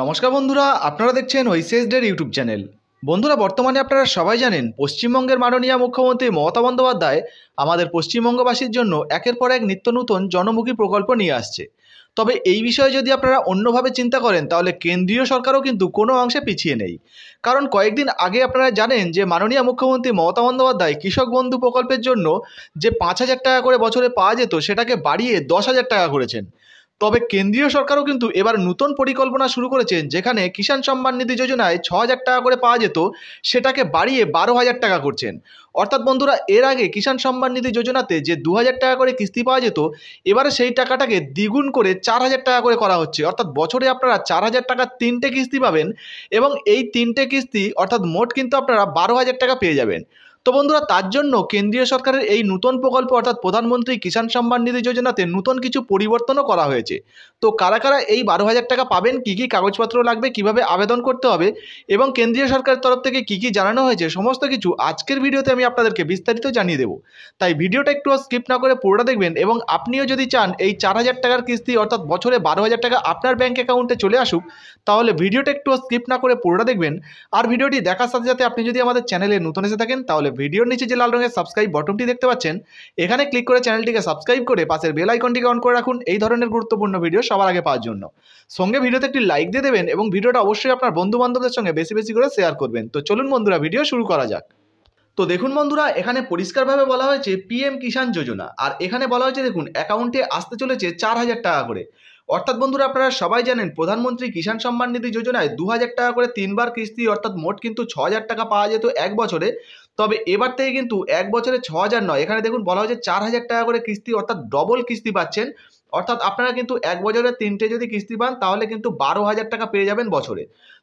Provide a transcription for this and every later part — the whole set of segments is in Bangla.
নমস্কার বন্ধুরা আপনারা দেখছেন ওইসিএসডের ইউটিউব চ্যানেল বন্ধুরা বর্তমানে আপনারা সবাই জানেন পশ্চিমবঙ্গের মাননীয় মুখ্যমন্ত্রী মমতা বন্দ্যোপাধ্যায় আমাদের পশ্চিমবঙ্গবাসীর জন্য একের পর এক নিত্য নতুন জনমুখী প্রকল্প নিয়ে আসছে তবে এই বিষয়ে যদি আপনারা অন্যভাবে চিন্তা করেন তাহলে কেন্দ্রীয় সরকারও কিন্তু কোনো অংশে পিছিয়ে নেই কারণ কয়েকদিন আগে আপনারা জানেন যে মাননীয় মুখ্যমন্ত্রী মমতা বন্দ্যোপাধ্যায় কৃষক বন্ধু প্রকল্পের জন্য যে পাঁচ হাজার টাকা করে বছরে পাওয়া যেত সেটাকে বাড়িয়ে দশ হাজার টাকা করেছেন তবে কেন্দ্রীয় সরকারও কিন্তু এবার নতুন পরিকল্পনা শুরু করেছেন যেখানে কিষাণ সম্মান নিধি যোজনায় ছ হাজার টাকা করে পাওয়া যেত সেটাকে বাড়িয়ে বারো হাজার টাকা করছেন অর্থাৎ বন্ধুরা এর আগে কিষাণ সম্মান নিধি যোজনাতে যে দু হাজার টাকা করে কিস্তি পাওয়া যেত এবারে সেই টাকাটাকে দ্বিগুণ করে চার হাজার টাকা করে করা হচ্ছে অর্থাৎ বছরে আপনারা চার হাজার টাকার তিনটে কিস্তি পাবেন এবং এই তিনটে কিস্তি অর্থাৎ মোট কিন্তু আপনারা বারো হাজার টাকা পেয়ে যাবেন তো বন্ধুরা তার জন্য কেন্দ্রীয় সরকারের এই নতুন প্রকল্প অর্থাৎ প্রধানমন্ত্রী কিষাণ সম্মান নিধি যোজনাতে নতুন কিছু পরিবর্তনও করা হয়েছে তো কারা কারা এই বারো হাজার টাকা পাবেন কী কী কাগজপত্র লাগবে কিভাবে আবেদন করতে হবে এবং কেন্দ্রীয় সরকারের তরফ থেকে কী কী জানানো হয়েছে সমস্ত কিছু আজকের ভিডিওতে আমি আপনাদেরকে বিস্তারিত জানিয়ে দেবো তাই ভিডিওটা একটু স্কিপ না করে পুরোটা দেখবেন এবং আপনিও যদি চান এই চার হাজার টাকার কিস্তি অর্থাৎ বছরে বারো হাজার টাকা আপনার ব্যাঙ্ক অ্যাকাউন্টে চলে আসুক তাহলে ভিডিওটা একটু স্কিপ না করে পুরোটা দেখবেন আর ভিডিওটি দেখার সাথে সাথে আপনি যদি আমাদের চ্যানেলে নতুন এসে থাকেন তাহলে ভিডিওর নিচে যে লাল রঙের সাবস্ক্রাইব বটনটি দেখতে পাচ্ছেন এখানে ক্লিক করে চ্যানেলটিকে সাবস্ক্রাইব করে পাশের বেল আইকনটিকে অন করে রাখুন এই ধরনের গুরুত্বপূর্ণ ভিডিও সবার আগে পাওয়ার জন্য সঙ্গে ভিডিওতে একটি লাইক দিয়ে দেবেন এবং ভিডিওটা অবশ্যই আপনার বন্ধু বান্ধবদের সঙ্গে বেশি বেশি করে শেয়ার করবেন তো চলুন বন্ধুরা ভিডিও শুরু করা যাক তো দেখুন বন্ধুরা এখানে পরিষ্কারভাবে বলা হয়েছে পিএম কিষাণ যোজনা আর এখানে বলা হয়েছে দেখুন অ্যাকাউন্টে আসতে চলেছে চার হাজার টাকা করে অর্থাৎ বন্ধুরা আপনারা সবাই জানেন প্রধানমন্ত্রী কিষাণ সম্মান নিধি যোজনায় দু টাকা করে তিনবার কিস্তি অর্থাৎ মোট কিন্তু ছ টাকা পাওয়া যেত এক বছরে তবে এবার থেকে কিন্তু এক বছরে ছ নয় এখানে দেখুন বলা হয়েছে চার হাজার টাকা করে কিস্তি অর্থাৎ ডবল কিস্তি পাচ্ছেন অর্থাৎ আপনারা কিন্তু এক বছরে তিনটে যদি কিস্তি পান তাহলে কিন্তু বারো হাজার টাকা পেয়ে যাবেন বছরে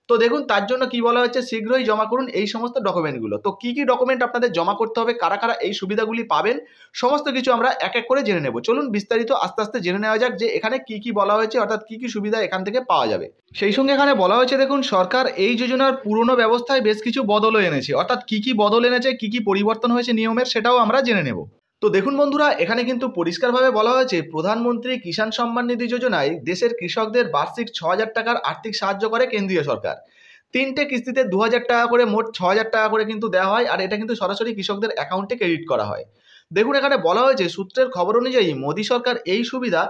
তো দেখুন তার জন্য কি বলা হচ্ছে শীঘ্রই জমা করুন এই সমস্ত ডকুমেন্টগুলো তো কি কি ডকুমেন্ট আপনাদের জমা করতে হবে কারা কারা এই সুবিধাগুলি পাবেন সমস্ত কিছু আমরা এক এক করে জেনে নেব চলুন বিস্তারিত আস্তে আস্তে জেনে নেওয়া যাক যে এখানে কি কি বলা হয়েছে অর্থাৎ কি কি সুবিধা এখান থেকে পাওয়া যাবে সেই সঙ্গে এখানে বলা হয়েছে দেখুন সরকার এই যোজনার পুরনো ব্যবস্থায় বেশ কিছু বদলও এনেছে অর্থাৎ কি কি বদল এনেছে কি কি পরিবর্তন হয়েছে নিয়মের সেটাও আমরা জেনে নেব তো দেখুন বন্ধুরা এখানে কিন্তু পরিষ্কারভাবে বলা হয়েছে প্রধানমন্ত্রী কিষাণ সম্মান নিধি যোজনায় দেশের কৃষকদের বার্ষিক ছ টাকার আর্থিক সাহায্য করে কেন্দ্রীয় সরকার তিনটে কিস্তিতে দু হাজার টাকা করে মোট ছ হাজার টাকা করে কিন্তু দেওয়া হয় আর এটা কিন্তু সরাসরি কৃষকদের অ্যাকাউন্টে ক্রেডিট করা হয় দেখুন এখানে বলা হয়েছে সূত্রের খবর অনুযায়ী মোদী সরকার এই সুবিধা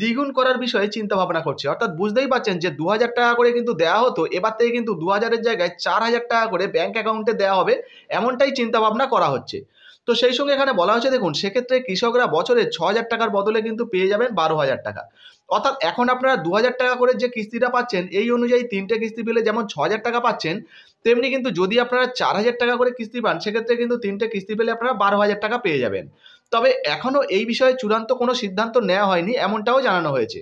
দ্বিগুণ করার বিষয়ে চিন্তা ভাবনা করছে অর্থাৎ বুঝতেই পারছেন যে দু হাজার টাকা করে কিন্তু দেওয়া হতো এবার থেকে কিন্তু দু হাজারের জায়গায় চার হাজার টাকা করে ব্যাঙ্ক অ্যাকাউন্টে দেওয়া হবে এমনটাই চিন্তা ভাবনা করা হচ্ছে তো সেই সঙ্গে এখানে বলা হয়েছে দেখুন সেক্ষেত্রে কৃষকরা বছরে ছ হাজার টাকার বদলে কিন্তু পেয়ে যাবেন বারো হাজার টাকা অর্থাৎ এখন আপনারা দু হাজার টাকা করে যে কিস্তিটা পাচ্ছেন এই অনুযায়ী তিনটে কিস্তি পেলে যেমন ছ হাজার টাকা পাচ্ছেন তেমনি কিন্তু যদি আপনারা চার হাজার টাকা করে কিস্তি পান সেক্ষেত্রে কিন্তু তিনটে কিস্তি পেলে আপনারা বারো হাজার টাকা পেয়ে যাবেন তবে এখনও এই বিষয়ে চূড়ান্ত কোনো সিদ্ধান্ত নেওয়া হয়নি এমনটাও জানানো হয়েছে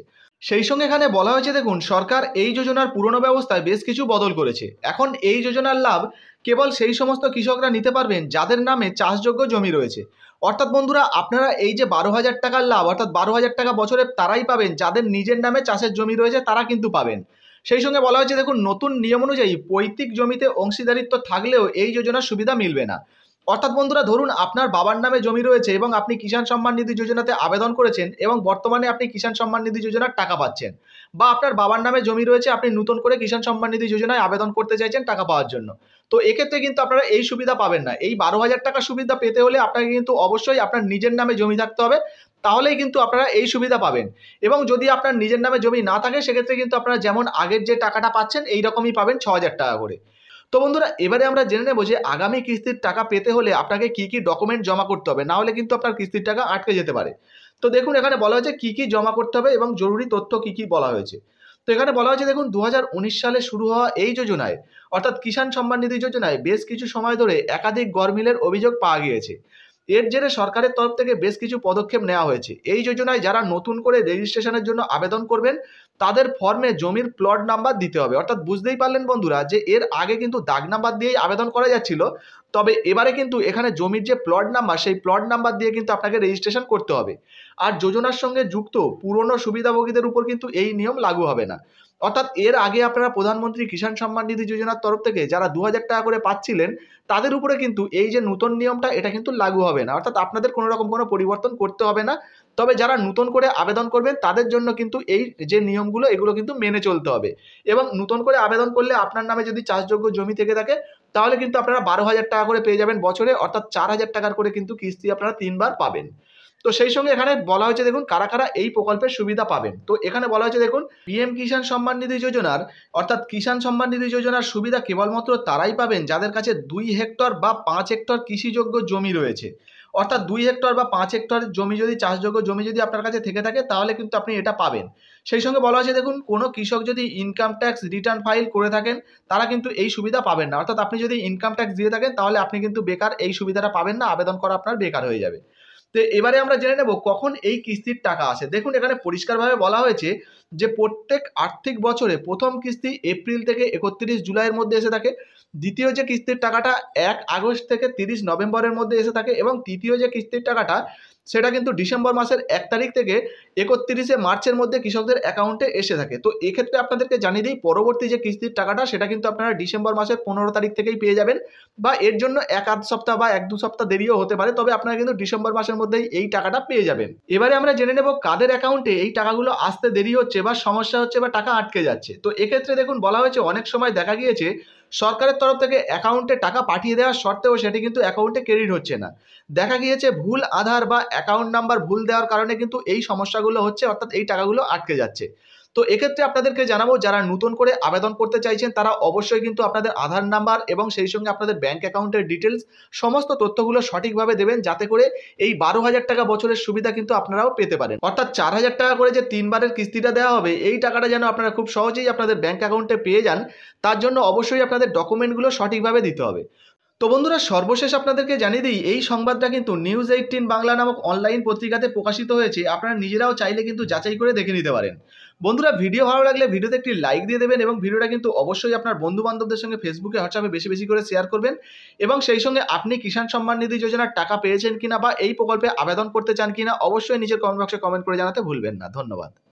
সেই সঙ্গে এখানে বলা হয়েছে দেখুন সরকার এই যোজনার পুরনো ব্যবস্থায় বেশ কিছু বদল করেছে এখন এই যোজনার লাভ কেবল সেই সমস্ত কৃষকরা নিতে পারবেন যাদের নামে চাষযোগ্য জমি রয়েছে অর্থাৎ বন্ধুরা আপনারা এই যে বারো হাজার টাকার লাভ অর্থাৎ বারো হাজার টাকা বছরে তারাই পাবেন যাদের নিজের নামে চাষের জমি রয়েছে তারা কিন্তু পাবেন সেই সঙ্গে বলা হয়েছে দেখুন নতুন নিয়ম অনুযায়ী পৈতৃক জমিতে অংশীদারিত্ব থাকলেও এই যোজনার সুবিধা মিলবে না অর্থাৎ বন্ধুরা ধরুন আপনার বাবার নামে জমি রয়েছে এবং আপনি কিষাণ সম্মান নিধি যোজনাতে আবেদন করেছেন এবং বর্তমানে আপনি কিষাণ সম্মান নিধি যোজনার টাকা পাচ্ছেন বা আপনার বাবার নামে জমি রয়েছে আপনি নতুন করে কিষাণ সম্মান নিধি যোজনায় আবেদন করতে চাইছেন টাকা পাওয়ার জন্য তো এক্ষেত্রে কিন্তু আপনারা এই সুবিধা পাবেন না এই বারো হাজার টাকা সুবিধা পেতে হলে আপনাকে কিন্তু অবশ্যই আপনার নিজের নামে জমি থাকতে হবে তাহলেই কিন্তু আপনারা এই সুবিধা পাবেন এবং যদি আপনার নিজের নামে জমি না থাকে সেক্ষেত্রে কিন্তু আপনারা যেমন আগের যে টাকাটা পাচ্ছেন এই রকমই পাবেন ছ হাজার টাকা করে তো বন্ধুরা এবারে আমরা জেনে নেব যে আগামী কিস্তির টাকা পেতে হলে আপনাকে কি কি ডকুমেন্ট জমা করতে হবে না হলে কিন্তু আপনার কিস্তির টাকা আটকে যেতে পারে তো দেখুন এখানে বলা হয়েছে কি কি জমা করতে হবে এবং জরুরি তথ্য কি কি বলা হয়েছে তো এখানে বলা হয়েছে দেখুন দু সালে শুরু হওয়া এই যোজনায় অর্থাৎ কিষাণ সম্মান নিধি যোজনায় বেশ কিছু সময় ধরে একাধিক গরমিলের অভিযোগ পাওয়া গিয়েছে এর জেরে সরকারের তরফ থেকে বেশ কিছু পদক্ষেপ নেওয়া হয়েছে এই যোজনায় যারা নতুন করে রেজিস্ট্রেশনের জন্য আবেদন করবেন তাদের ফর্মে জমির প্লট নাম্বার দিতে হবে অর্থাৎ বুঝতেই পারলেন বন্ধুরা যে এর আগে কিন্তু দাগ নাম্বার দিয়েই আবেদন করা যাচ্ছিল তবে এবারে কিন্তু এখানে জমির যে প্লট নাম্বার সেই প্লট নাম্বার দিয়ে কিন্তু আপনাকে রেজিস্ট্রেশন করতে হবে আর যোজনার সঙ্গে যুক্ত পুরনো সুবিধাভোগীদের উপর কিন্তু এই নিয়ম লাগু হবে না অর্থাৎ এর আগে আপনারা প্রধানমন্ত্রী কিষাণ সম্মান নিধি যোজনার তরফ থেকে যারা দু টাকা করে পাচ্ছিলেন তাদের উপরে কিন্তু এই যে নতুন নিয়মটা এটা কিন্তু লাগু হবে না অর্থাৎ আপনাদের কোনো রকম কোনো পরিবর্তন করতে হবে না তবে যারা নতুন করে আবেদন করবেন তাদের জন্য কিন্তু এই যে নিয়মগুলো এগুলো কিন্তু মেনে চলতে হবে এবং নতুন করে আবেদন করলে আপনার নামে যদি চাষযোগ্য জমি থেকে থাকে তাহলে কিন্তু আপনারা বারো হাজার টাকা করে পেয়ে যাবেন বছরে অর্থাৎ চার হাজার টাকার করে কিন্তু কিস্তি আপনারা তিনবার পাবেন তো সেই সঙ্গে এখানে বলা হয়েছে দেখুন কারা কারা এই প্রকল্পের সুবিধা পাবেন তো এখানে বলা হয়েছে দেখুন পিএম কিষাণ সম্মান নিধি যোজনার অর্থাৎ কিষাণ সম্মান নিধি যোজনার সুবিধা কেবলমাত্র তারাই পাবেন যাদের কাছে দুই হেক্টর বা পাঁচ হেক্টর কৃষিযোগ্য জমি রয়েছে অর্থাৎ দুই হেক্টর বা পাঁচ হেক্টর জমি যদি চাষযোগ্য জমি যদি আপনার কাছে থেকে থাকে তাহলে কিন্তু আপনি এটা পাবেন সেই সঙ্গে বলা হয়েছে দেখুন কোনো কৃষক যদি ইনকাম ট্যাক্স রিটার্ন ফাইল করে থাকেন তারা কিন্তু এই সুবিধা পাবেন না অর্থাৎ আপনি যদি ইনকাম ট্যাক্স দিয়ে থাকেন তাহলে আপনি কিন্তু বেকার এই সুবিধাটা পাবেন না আবেদন করা আপনার বেকার হয়ে যাবে তো এবারে আমরা জেনে নেব কখন এই কিস্তির টাকা আসে দেখুন এখানে পরিষ্কারভাবে বলা হয়েছে যে প্রত্যেক আর্থিক বছরে প্রথম কিস্তি এপ্রিল থেকে একত্রিশ জুলাইয়ের মধ্যে এসে থাকে দ্বিতীয় যে কিস্তির টাকাটা এক আগস্ট থেকে তিরিশ নভেম্বরের মধ্যে এসে থাকে এবং তৃতীয় যে কিস্তির টাকাটা সেটা কিন্তু ডিসেম্বর মাসের এক তারিখ থেকে একত্রিশে মার্চের মধ্যে কৃষকদের অ্যাকাউন্টে এসে থাকে তো এক্ষেত্রে আপনাদেরকে জানিয়ে দিই পরবর্তী যে কিস্তির টাকাটা সেটা কিন্তু আপনারা ডিসেম্বর মাসের পনেরো তারিখ থেকেই পেয়ে যাবেন বা এর জন্য এক আধ সপ্তাহ বা এক দু সপ্তাহ দেরিও হতে পারে তবে আপনারা কিন্তু ডিসেম্বর মাসের মধ্যেই এই টাকাটা পেয়ে যাবেন এবারে আমরা জেনে নেব কাদের অ্যাকাউন্টে এই টাকাগুলো আসতে দেরি হচ্ছে বা সমস্যা হচ্ছে বা টাকা আটকে যাচ্ছে তো এক্ষেত্রে দেখুন বলা হয়েছে অনেক সময় দেখা গিয়েছে সরকারের তরফ থেকে অ্যাকাউন্টে টাকা পাঠিয়ে দেওয়ার সত্ত্বেও সেটি কিন্তু অ্যাকাউন্টে ক্রেডিট হচ্ছে না দেখা গিয়েছে ভুল আধার বা অ্যাকাউন্ট নাম্বার ভুল দেওয়ার কারণে কিন্তু এই সমস্যাগুলো হচ্ছে অর্থাৎ এই টাকাগুলো আটকে যাচ্ছে তো এক্ষেত্রে আপনাদেরকে জানাবো যারা নতুন করে আবেদন করতে চাইছেন তারা অবশ্যই কিন্তু আপনাদের আধার নাম্বার এবং সেই সঙ্গে আপনাদের ব্যাংক অ্যাকাউন্টের ডিটেলস সমস্ত তথ্যগুলো সঠিকভাবে দেবেন যাতে করে এই বারো হাজার টাকা বছরের সুবিধা কিন্তু আপনারাও পেতে পারেন অর্থাৎ চার হাজার টাকা করে যে তিনবারের কিস্তিটা দেওয়া হবে এই টাকাটা যেন আপনারা খুব সহজেই আপনাদের ব্যাংক অ্যাকাউন্টে পেয়ে যান তার জন্য অবশ্যই আপনাদের ডকুমেন্টগুলো সঠিকভাবে দিতে হবে তো বন্ধুরা সর্বশেষ আপনাদেরকে জানিয়ে দিই এই সংবাদটা কিন্তু নিউজ এইটিন বাংলা নামক অনলাইন পত্রিকাতে প্রকাশিত হয়েছে আপনারা নিজেরাও চাইলে কিন্তু যাচাই করে দেখে নিতে পারেন বন্ধুরা ভিডিও ভালো লাগলে ভিডিওতে একটি লাইক দিয়ে দেবেন এবং ভিডিওটা কিন্তু অবশ্যই আপনার বন্ধু বান্ধবদের সঙ্গে ফেসবুকে হোয়াটসঅ্যাপে বেশি বেশি করে শেয়ার করবেন এবং সেই সঙ্গে আপনি কিষাণ সম্মান নিধি যোজনার টাকা পেয়েছেন কিনা বা এই প্রকল্পে আবেদন করতে চান কিনা অবশ্যই নিজের কমেন্ট বক্সে কমেন্ট করে জানাতে ভুলবেন না ধন্যবাদ